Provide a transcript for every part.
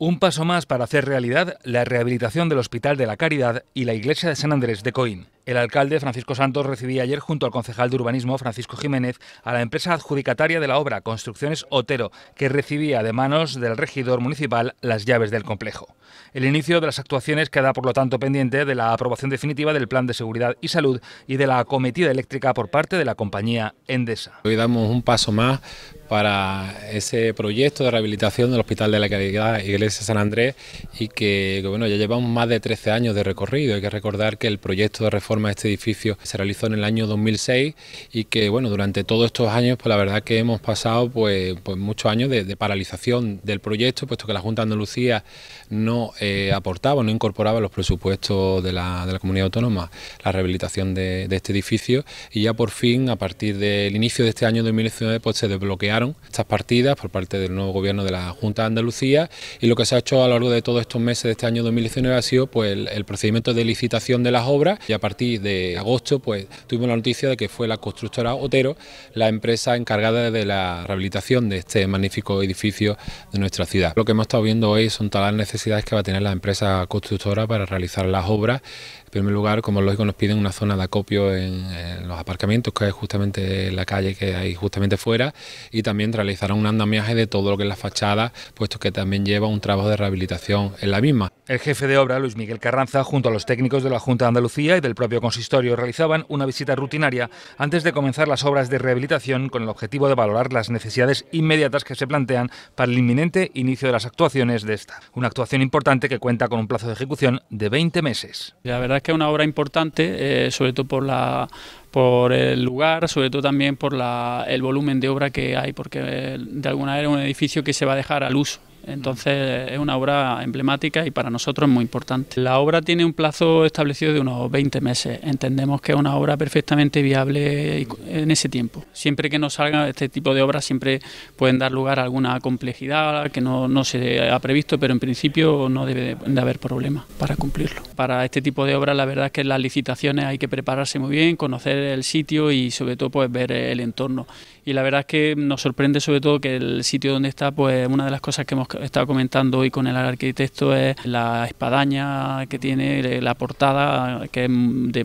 Un paso más para hacer realidad la rehabilitación del Hospital de la Caridad y la Iglesia de San Andrés de Coín. El alcalde Francisco Santos recibía ayer junto al concejal de urbanismo Francisco Jiménez a la empresa adjudicataria de la obra Construcciones Otero, que recibía de manos del regidor municipal las llaves del complejo. El inicio de las actuaciones queda por lo tanto pendiente de la aprobación definitiva del Plan de Seguridad y Salud y de la acometida eléctrica por parte de la compañía Endesa. Hoy damos un paso más para ese proyecto de rehabilitación del Hospital de la Caridad Iglesia San Andrés y que, bueno, ya llevamos más de 13 años de recorrido. Hay que recordar que el proyecto de reforma de este edificio se realizó en el año 2006 y que, bueno, durante todos estos años, pues la verdad que hemos pasado pues, pues muchos años de, paralización del proyecto, puesto que la Junta de Andalucía no eh, aportaba, no incorporaba los presupuestos de la, comunidad autónoma la rehabilitación de, este edificio y ya por fin, a partir del inicio de este año 2019, pues se desbloquea estas partidas por parte del nuevo gobierno de la Junta de Andalucía y lo que se ha hecho a lo largo de todos estos meses de este año 2019 ha sido pues el, procedimiento de licitación de las obras y a partir de agosto pues tuvimos la noticia de que fue la constructora Otero la empresa encargada de la rehabilitación de este magnífico edificio de nuestra ciudad. Lo que hemos estado viendo hoy son todas las necesidades que va a tener la empresa constructora para realizar las obras en primer lugar, como lógico, nos piden una zona de acopio en, los aparcamientos, que es justamente la calle que hay justamente fuera, y también realizarán un andamiaje de todo lo que es la fachada, puesto que también lleva un trabajo de rehabilitación en la misma. El jefe de obra, Luis Miguel Carranza, junto a los técnicos de la Junta de Andalucía y del propio consistorio, realizaban una visita rutinaria antes de comenzar las obras de rehabilitación con el objetivo de valorar las necesidades inmediatas que se plantean para el inminente inicio de las actuaciones de esta. Una actuación importante que cuenta con un plazo de ejecución de 20 meses. La verdad es que es una obra importante, eh, sobre todo por la por el lugar, sobre todo también por el volumen de obra que hay, porque eh, de alguna manera es un edificio que se va a dejar al uso. Entonces es una obra emblemática y para nosotros muy importante. La obra tiene un plazo establecido de unos 20 meses. Entendemos que es una obra perfectamente viable en ese tiempo. Siempre que nos salga este tipo de obras siempre pueden dar lugar a alguna complejidad que no, se ha previsto, pero en principio no debe de haber problema para cumplirlo. Para este tipo de obras la verdad es que en las licitaciones hay que prepararse muy bien, conocer el sitio y sobre todo pues ver el entorno y la verdad es que nos sorprende sobre todo que el sitio donde está, pues una de las cosas que hemos estado comentando hoy con el arquitecto es la espadaña que tiene, eh, la portada, que es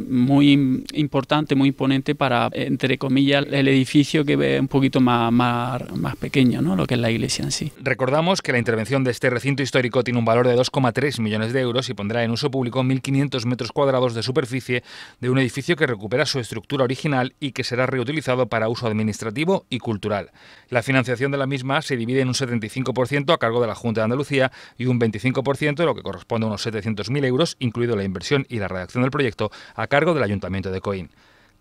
muy importante, muy imponente para, entre comillas, el edificio que ve un poquito más, más, más pequeño, ¿no? lo que es la iglesia en sí. Recordamos que la intervención de este recinto histórico tiene un valor de 2,3 millones de euros y pondrá en uso público 1.500 metros cuadrados de superficie de un edificio que recupera su estructura original y que será reutilizado para uso administrativo y cultural. La financiación de la misma se divide en un 75% a cargo de la Junta de Andalucía y un 25%, lo que corresponde a unos 700.000 euros, incluido la inversión y la redacción del proyecto, a cargo del Ayuntamiento de Coín.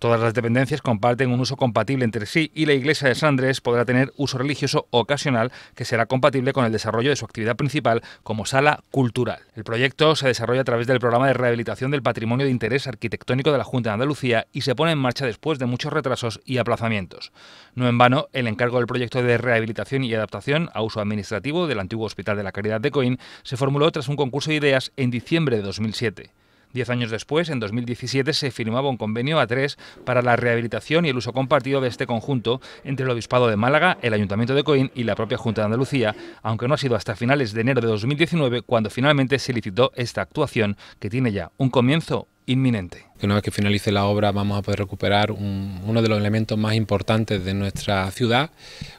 Todas las dependencias comparten un uso compatible entre sí y la iglesia de San Andrés podrá tener uso religioso ocasional que será compatible con el desarrollo de su actividad principal como sala cultural. El proyecto se desarrolla a través del programa de rehabilitación del patrimonio de interés arquitectónico de la Junta de Andalucía y se pone en marcha después de muchos retrasos y aplazamientos. No en vano, el encargo del proyecto de rehabilitación y adaptación a uso administrativo del antiguo Hospital de la Caridad de Coín se formuló tras un concurso de ideas en diciembre de 2007. Diez años después, en 2017, se firmaba un convenio a tres para la rehabilitación y el uso compartido de este conjunto entre el Obispado de Málaga, el Ayuntamiento de Coín y la propia Junta de Andalucía, aunque no ha sido hasta finales de enero de 2019 cuando finalmente se licitó esta actuación que tiene ya un comienzo, inminente. Una vez que finalice la obra vamos a poder recuperar uno de los elementos más importantes de nuestra ciudad,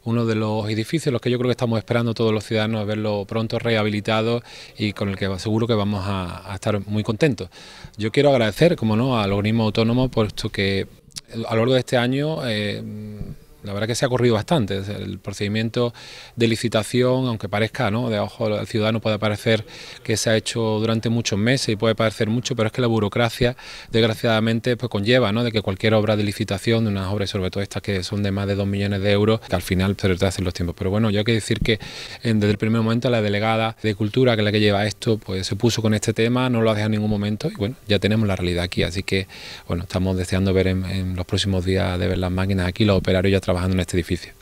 uno de los edificios, los que yo creo que estamos esperando todos los ciudadanos a verlo pronto rehabilitado y con el que seguro que vamos a, estar muy contentos. Yo quiero agradecer, como no, al organismo autónomo, puesto que a lo largo de este año eh, la verdad que se ha corrido bastante. El procedimiento de licitación, aunque parezca, ¿no? De ojo al ciudadano puede parecer que se ha hecho durante muchos meses y puede parecer mucho, pero es que la burocracia, desgraciadamente, pues conlleva, ¿no? De que cualquier obra de licitación, de unas obras, sobre todo estas que son de más de dos millones de euros, que al final se retrasen los tiempos. Pero bueno, yo hay que decir que desde el primer momento la delegada de Cultura, que es la que lleva esto, pues se puso con este tema, no lo ha dejado en ningún momento y bueno, ya tenemos la realidad aquí. Así que, bueno, estamos deseando ver en, los próximos días de ver las máquinas aquí, los operarios ya trabajan trabajando en este edificio.